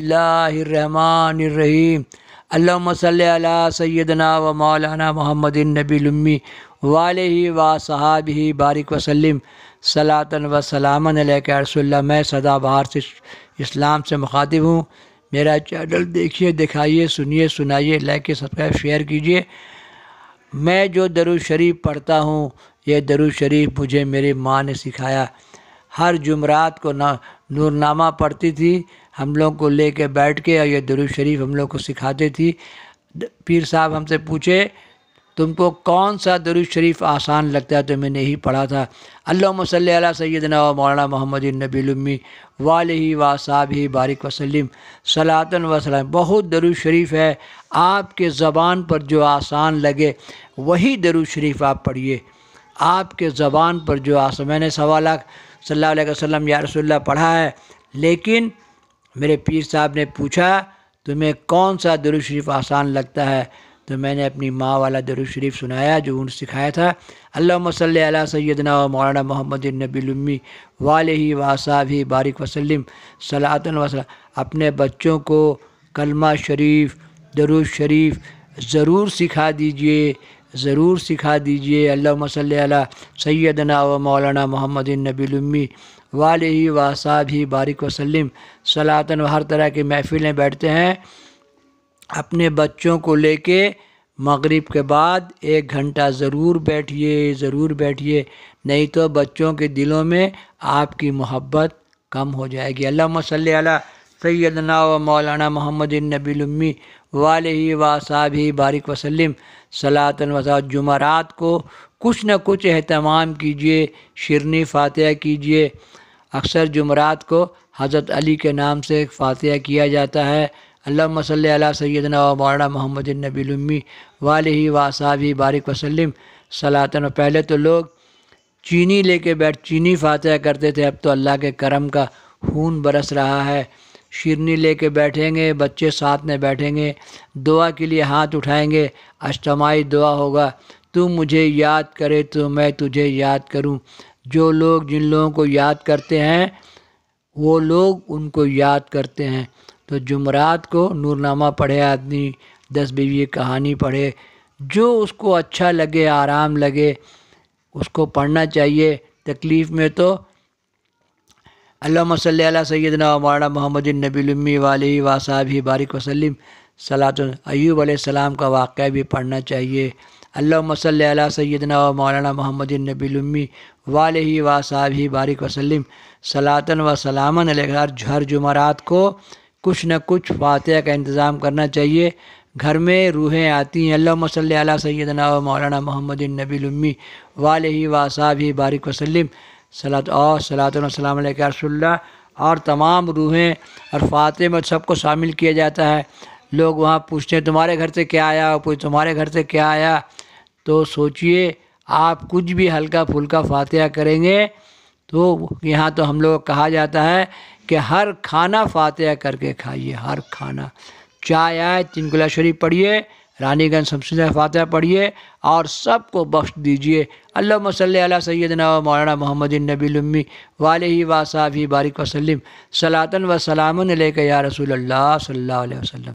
اللہ الرحمن الرحیم اللہم صلی علی سیدنا و مولانا محمد النبی لمی والیہ و صاحب بارق وسلم و وسلام علیہ کہ عرس اللہ صدا بہار سے اسلام سے مخاطب ہوں میرا چینل دیکھئے دکھائیے سنیے سنائیے لائکیے سبسکرائیب شیئر کیجئے میں جو شریف پڑھتا ہوں یہ درو شریف مجھے میرے ماں نے سکھایا ہر جمرات کو نا نورنامہ پڑھتی تھی ہم لوگ کو لے کے بیٹھ کے اور یہ شریف ہم لوگ کو سکھاتی تھی پیر صاحب ہم سے پوچھے تم کو کون سا شریف آسان لگتا ہے تو میں نے ہی پڑھا تھا اللہ مصلی علیہ سیدنا و مولانا محمد النبی والی وا صاحب ہی بارک وسلم صلاطن وسلم بہت شریف ہے آپ کے زبان پر جو آسان لگے وہی دروش شریف آپ پڑھیے آپ کے زبان پر جو آسان میں نے لاکھ صلی اللہ علیہ وسلم یا رسول اللہ پڑھا ہے لیکن میرے پیر صاحب نے پوچھا تمہیں کون سا شریف آسان لگتا ہے تو میں نے اپنی ماں والا شریف سنایا جو انہوں نے سکھایا تھا علامہ صلی علیہ و مولانا محمد النبی المی وال بارک وسلم صلاۃََََََََََس اپنے بچوں کو کلمہ شریف شریف ضرور سکھا دیجئے ضرور سکھا دیجئے اللہ صلی علیہ سیدنا و مولانا محمد النبی لمی والی و صاحب ہی بارک وسلم سلاطن و ہر طرح کی محفلیں بیٹھتے ہیں اپنے بچوں کو لے کے مغرب کے بعد ایک گھنٹہ ضرور بیٹھیے ضرور بیٹھیے نہیں تو بچوں کے دلوں میں آپ کی محبت کم ہو جائے گی اللہ صلی عالیہ سیدنا و مولانا محمد النبی لمی والی و صابی بارک وسلم سلم سلاطن جمعرات کو کچھ نہ کچھ اہتمام کیجئے شرنی فاتحہ کیجئے اکثر جمعرات کو حضرت علی کے نام سے فاتحہ کیا جاتا ہے اللہ مسلِّ علیہ النبی محمدّمی والی و صاب ہی بارک وسلم صلاطن و پہلے تو لوگ چینی لے کے بیٹھ چینی فاتحہ کرتے تھے اب تو اللہ کے کرم کا خون برس رہا ہے شیرنی لے کے بیٹھیں گے بچے ساتھ میں بیٹھیں گے دعا کے لیے ہاتھ اٹھائیں گے اجتماعی دعا ہوگا تو مجھے یاد کرے تو میں تجھے یاد کروں جو لوگ جن لوگوں کو یاد کرتے ہیں وہ لوگ ان کو یاد کرتے ہیں تو جمعرات کو نورنامہ پڑھے آدمی دس بیوی کہانی پڑھے جو اس کو اچھا لگے آرام لگے اس کو پڑھنا چاہیے تکلیف میں تو اللہ صلی علیہ سیدنا و مولانا محمد النبی و لہ وا بارک بارق وسلم سلاطن ایوب علیہ السلام کا واقعہ بھی پڑھنا چاہیے اللہ صلی علیہ سیدنا و مولانا محمد النبی لمی وال و بارک و وسلم سلاطن و سلامن علیہ ہر جمعرات کو کچھ نہ کچھ فاتحہ کا انتظام کرنا چاہیے گھر میں روحیں آتی ہیں اللہ صلی علیہ سیدنا و مولانا محمد النبی لمی والی و صاحب بارک و سلم صلاسلام علیکم رسول اللہ اور تمام روحیں اور فاتح میں سب کو شامل کیا جاتا ہے لوگ وہاں پوچھتے ہیں تمہارے گھر سے کیا آیا اور پوچھ تمہارے گھر سے کیا آیا تو سوچئے آپ کچھ بھی ہلکا پھلکا فاتحہ کریں گے تو یہاں تو ہم لوگ کہا جاتا ہے کہ ہر کھانا فاتحہ کر کے کھائیے ہر کھانا چائے آئے تین شریف پڑھیے رانی گنج سب فاتحہ پڑھئے پڑھیے اور سب کو بخش دیجیے اللہ صلی علیہ سیدنا و مولانا محمد النبی المی والی و صاحب بارک و سلم سلاطن و سلام یا رسول اللہ صلی اللہ علیہ وسلم